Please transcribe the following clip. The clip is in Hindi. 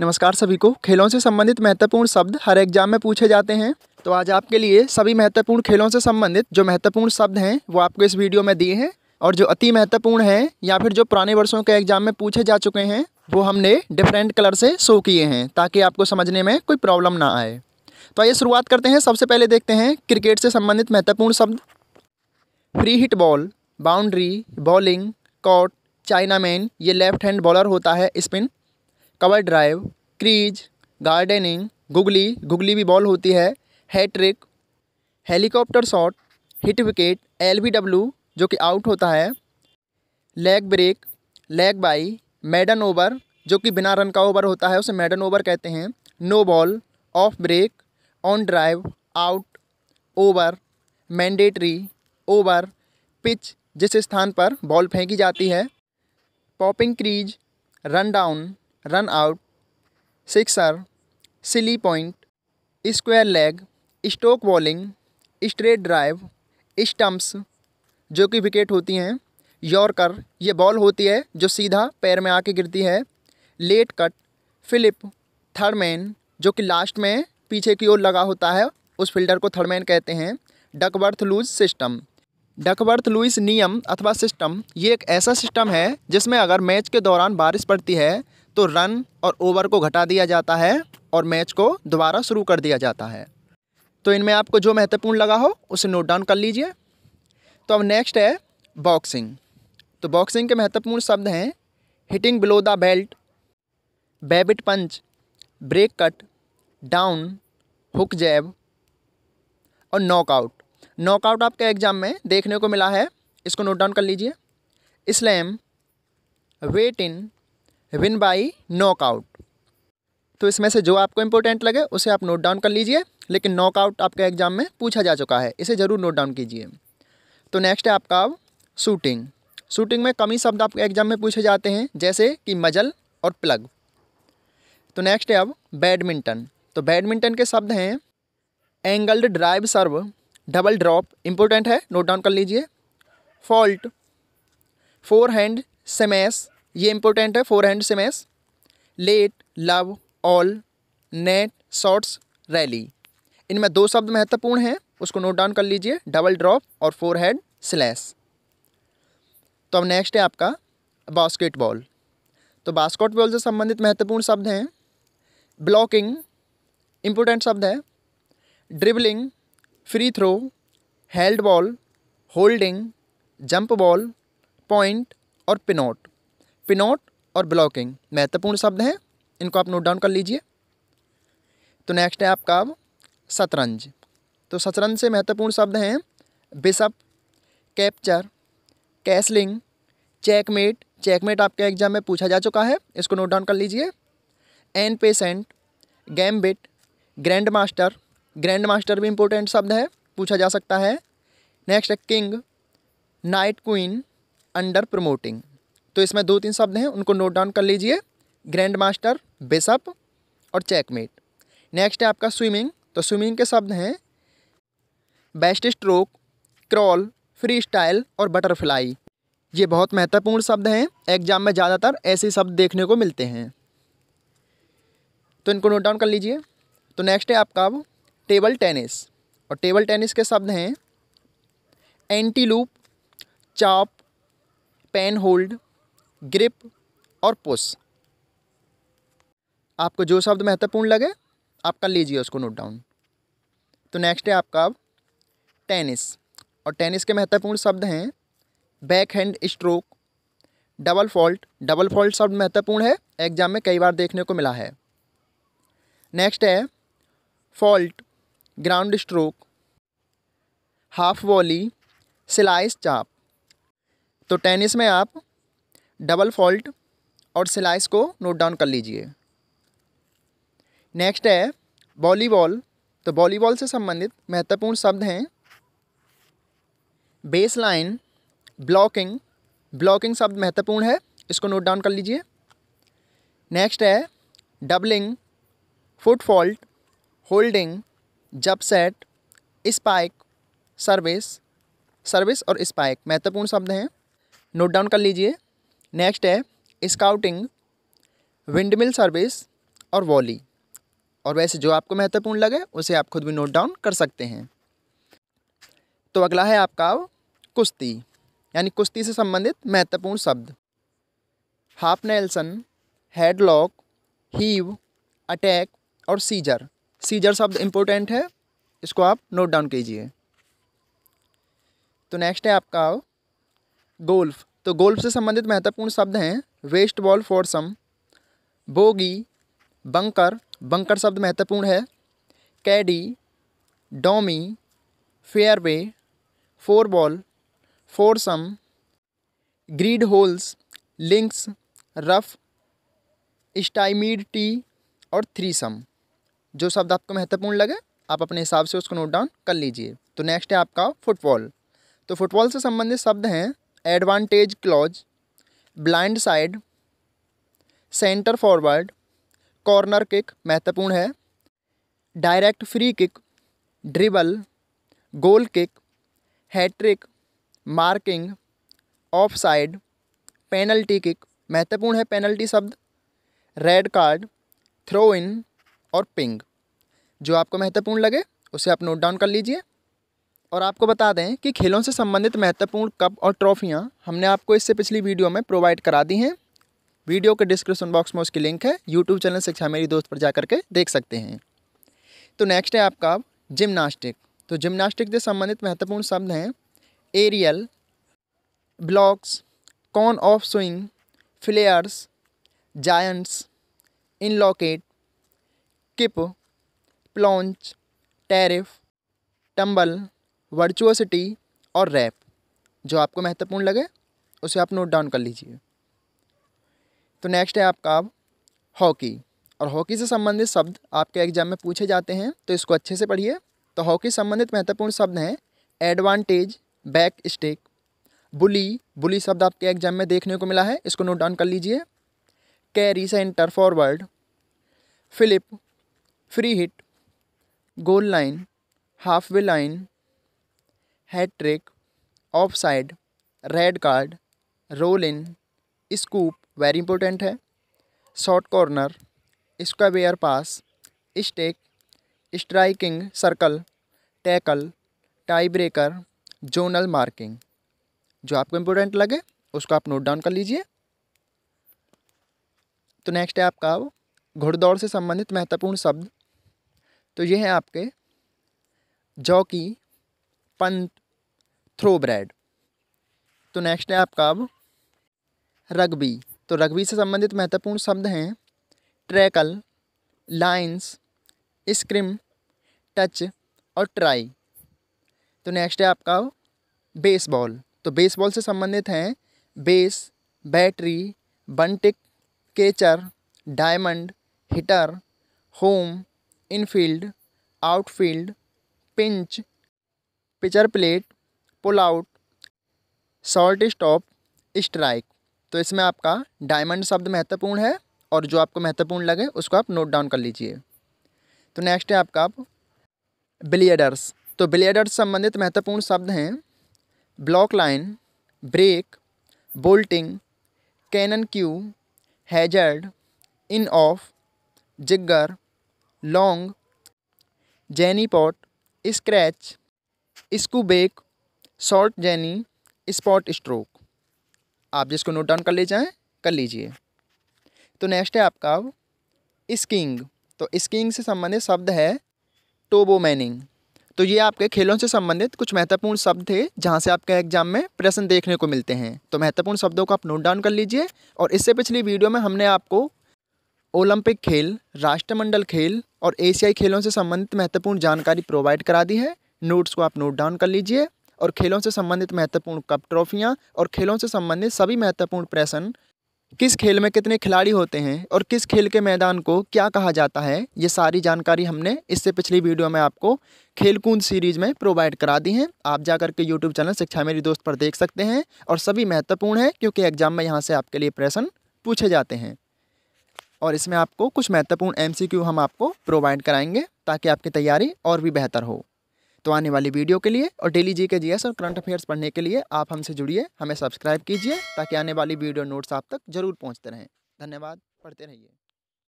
नमस्कार सभी को खेलों से संबंधित महत्वपूर्ण शब्द हर एग्जाम में पूछे जाते हैं तो आज आपके लिए सभी महत्वपूर्ण खेलों से संबंधित जो महत्वपूर्ण शब्द हैं वो आपको इस वीडियो में दिए हैं और जो अति महत्वपूर्ण हैं या फिर जो पुराने वर्षों के एग्जाम में पूछे जा चुके हैं वो हमने डिफरेंट कलर से शो किए हैं ताकि आपको समझने में कोई प्रॉब्लम ना आए तो आइए शुरुआत करते हैं सबसे पहले देखते हैं क्रिकेट से संबंधित महत्वपूर्ण शब्द free hit ball boundary bowling caught Chinaman ये लेफ्ट हैंड बॉलर होता है spin cover drive crease gardening googly googly भी बॉल होती है hat trick helicopter shot hit wicket L B W जो कि आउट होता है leg break leg bye maiden over जो कि बिना रन का ओवर होता है उसे मैडन ओवर कहते हैं no ball off break on drive out over mandatory over pitch जिस स्थान पर बॉल फेंकी जाती है popping crease run down run out sixer silly point square leg stock bowling straight drive stumps जो कि विकेट होती हैं यॉर्कर ये बॉल होती है जो सीधा पैर में आके गिरती है लेट कट फिलिप थर्डमैन जो कि लास्ट में पीछे की ओर लगा होता है उस फील्डर को थर्डमैन कहते हैं Duckworth Lewis system Duckworth Lewis नियम अथवा सिस्टम ये एक ऐसा सिस्टम है जिसमें अगर मैच के दौरान बारिश पड़ती है तो रन और ओवर को घटा दिया जाता है और मैच को दोबारा शुरू कर दिया जाता है तो इनमें आपको जो महत्वपूर्ण लगा हो उसे नोट डाउन कर लीजिए तो अब नेक्स्ट है बॉक्सिंग तो बॉक्सिंग के महत्वपूर्ण शब्द हैं hitting below the belt rabbit punch break cut down hook jab और नॉकआउट नॉकआउट आपके एग्ज़ाम में देखने को मिला है इसको नोट डाउन कर लीजिए slam weigh in win by knockout तो इसमें से जो आपको इम्पोर्टेंट लगे उसे आप नोट डाउन कर लीजिए लेकिन नॉकआउट आपके एग्जाम में पूछा जा चुका है इसे ज़रूर नोट डाउन कीजिए तो नेक्स्ट है आपका अब शूटिंग शूटिंग में कमी शब्द आपके एग्जाम में पूछे जाते हैं जैसे कि मजल और प्लग तो नेक्स्ट है अब बैडमिंटन तो बैडमिंटन के शब्द हैं angled drive serve double drop important है नोट डाउन कर लीजिए फॉल्ट फोर हैंड सेमेस ये इंपॉर्टेंट है forehand smash let love all net shots rally इनमें दो शब्द महत्वपूर्ण हैं उसको नोट डाउन कर लीजिए डबल ड्रॉप और फोर हेड स्लैश तो अब नेक्स्ट है आपका बास्केटबॉल तो बास्केटबॉल से संबंधित महत्वपूर्ण शब्द हैं ब्लॉकिंग इम्पोर्टेंट शब्द है dribbling free throw held ball holding jump ball point और पिनोट पिनोट और ब्लॉकिंग महत्वपूर्ण शब्द हैं इनको आप नोट डाउन कर लीजिए तो नेक्स्ट है आपका अब शतरंज तो शतरंज से महत्वपूर्ण शब्द हैं bishop capture castling checkmate checkmate आपके एग्जाम में पूछा जा चुका है इसको नोट डाउन कर लीजिए en passant gambit grand master grand master भी इम्पोर्टेंट शब्द है पूछा जा सकता है नेक्स्ट है king knight queen underpromoting तो इसमें दो तीन शब्द हैं उनको नोट डाउन कर लीजिए ग्रैंड मास्टर बेसअप और चेकमेट नेक्स्ट है आपका स्विमिंग तो स्विमिंग के शब्द हैं breast stroke crawl freestyle और बटरफ्लाई ये बहुत महत्वपूर्ण शब्द हैं एग्जाम में ज़्यादातर ऐसे शब्द देखने को मिलते हैं तो इनको नोट डाउन कर लीजिए तो नेक्स्ट है आपका अब टेबल टेनिस और टेबल टेनिस के शब्द हैं anti loop pen hold grip और पुश आपको जो शब्द महत्वपूर्ण लगे आप कर लीजिए उसको नोट डाउन तो नेक्स्ट है आपका अब टेनिस और टेनिस के महत्वपूर्ण शब्द हैं backhand stroke double fault double fault शब्द महत्वपूर्ण है एग्जाम में कई बार देखने को मिला है नेक्स्ट है fault ground stroke half volley slice chop तो टेनिस में आप डबल फॉल्ट और सिलाइस को नोट डाउन कर लीजिए नेक्स्ट है वॉलीबॉल तो वॉलीबॉल से संबंधित महत्वपूर्ण शब्द हैं बेस लाइन ब्लॉकिंग ब्लॉकिंग शब्द महत्वपूर्ण है इसको नोट डाउन कर लीजिए नेक्स्ट है डबलिंग फुट फॉल्ट होल्डिंग जब सेट स्पाइक सर्विस सर्विस और स्पाइक महत्वपूर्ण शब्द हैं नोट डाउन कर लीजिए नेक्स्ट है स्काउटिंग विंडमिल सर्विस और वॉली और वैसे जो आपको महत्वपूर्ण लगे उसे आप खुद भी नोट डाउन कर सकते हैं तो अगला है आपका कुश्ती यानी कुश्ती से संबंधित महत्वपूर्ण शब्द half nelson headlock heave attack और सीजर सीजर शब्द इम्पोर्टेंट है इसको आप नोट डाउन कीजिए तो नेक्स्ट है आपका गोल्फ तो गोल्फ से संबंधित महत्वपूर्ण शब्द हैं best ball foursome bogey bunker bunker शब्द महत्वपूर्ण है caddie dormie fairway four ball foursome green holes links rough stymied tee और थ्रीसम जो शब्द आपको महत्वपूर्ण लगे आप अपने हिसाब से उसको नोट डाउन कर लीजिए तो नेक्स्ट है आपका फुटबॉल तो फुटबॉल से संबंधित शब्द हैं advantage clause blind side centre forward corner kick महत्वपूर्ण है direct free kick dribble goal kick hattrick marking off side penalty kick महत्वपूर्ण है पेनल्टी शब्द रेड कार्ड थ्रो इन और पिंग जो आपको महत्वपूर्ण लगे उसे आप नोट डाउन कर लीजिए और आपको बता दें कि खेलों से संबंधित महत्वपूर्ण कप और ट्रॉफियाँ हमने आपको इससे पिछली वीडियो में प्रोवाइड करा दी हैं वीडियो के डिस्क्रिप्शन बॉक्स में उसकी लिंक है यूट्यूब चैनल शिक्षा मेरी दोस्त पर जा करके देख सकते हैं तो नेक्स्ट है आपका जिम्नास्टिक तो जिम्नास्टिक से संबंधित महत्वपूर्ण शब्द हैं aerial blocks con off swing flairs giants locket kip planche tariff tumble virtuosity और रैप जो आपको महत्वपूर्ण लगे उसे आप नोट डाउन कर लीजिए तो नेक्स्ट है आपका अब हॉकी और हॉकी से संबंधित शब्द आपके एग्जाम में पूछे जाते हैं तो इसको अच्छे से पढ़िए तो हॉकी संबंधित महत्वपूर्ण शब्द हैं advantage back stick bully bully शब्द आपके एग्जाम में देखने को मिला है इसको नोट डाउन कर लीजिए carry centre forward flick free hit goal line halfway line hattrick off side red card roll in scoop very important है short corner square pass stick striking circle tackle tie breaker zonal marking जो आपको इम्पोर्टेंट लगे उसको आप नोट डाउन कर लीजिए तो नेक्स्ट है आपका घुड़दौड़ से संबंधित महत्वपूर्ण शब्द तो ये हैं आपके जॉकी पंत थ्रो ब्रेड तो नेक्स्ट है आपका अब रग्बी तो रग्बी से संबंधित महत्वपूर्ण शब्द हैं ट्रैकल लाइंस स्क्रिम टच और ट्राई तो नेक्स्ट है आपका बेसबॉल तो बेसबॉल से संबंधित हैं base battery bunt catcher diamond hitter home infield outfield pinch pitcher plate pull out shortstop strike तो इसमें आपका डायमंड शब्द महत्वपूर्ण है और जो आपको महत्वपूर्ण लगे उसको आप नोट डाउन कर लीजिए तो नेक्स्ट है आपका आप बिलियडर्स तो बिलियडर्स संबंधित महत्वपूर्ण शब्द हैं block line break bolting cannon cue hazard in off jigger long jenny pot scratch screw back short jenny spot stroke आप जिसको नोट डाउन कर ले जाएँ कर लीजिए तो नेक्स्ट है आपका स्किंग तो स्कीइंग से संबंधित शब्द है टोबो मैनिंग तो ये आपके खेलों से संबंधित कुछ महत्वपूर्ण शब्द थे जहाँ से आपके एग्जाम में प्रश्न देखने को मिलते हैं तो महत्वपूर्ण शब्दों को आप नोट डाउन कर लीजिए और इससे पिछली वीडियो में हमने आपको ओलंपिक खेल राष्ट्रमंडल खेल और एशियाई खेलों से संबंधित महत्वपूर्ण जानकारी प्रोवाइड करा दी है नोट्स को आप नोट डाउन कर लीजिए और खेलों से संबंधित महत्वपूर्ण कप ट्रॉफियाँ और खेलों से संबंधित सभी महत्वपूर्ण प्रश्न किस खेल में कितने खिलाड़ी होते हैं और किस खेल के मैदान को क्या कहा जाता है ये सारी जानकारी हमने इससे पिछली वीडियो में आपको खेलकूद सीरीज में प्रोवाइड करा दी हैं आप जाकर के यूट्यूब चैनल शिक्षा मेरी दोस्त पर देख सकते हैं और सभी महत्वपूर्ण हैं क्योंकि एग्जाम में यहाँ से आपके लिए प्रश्न पूछे जाते हैं और इसमें आपको कुछ महत्वपूर्ण एम हम आपको प्रोवाइड कराएंगे ताकि आपकी तैयारी और भी बेहतर हो तो आने वाली वीडियो के लिए और डेली जी के जीएस और करंट अफेयर्स पढ़ने के लिए आप हमसे जुड़िए हमें सब्सक्राइब कीजिए ताकि आने वाली वीडियो नोट्स आप तक जरूर पहुँचते रहें धन्यवाद पढ़ते रहिए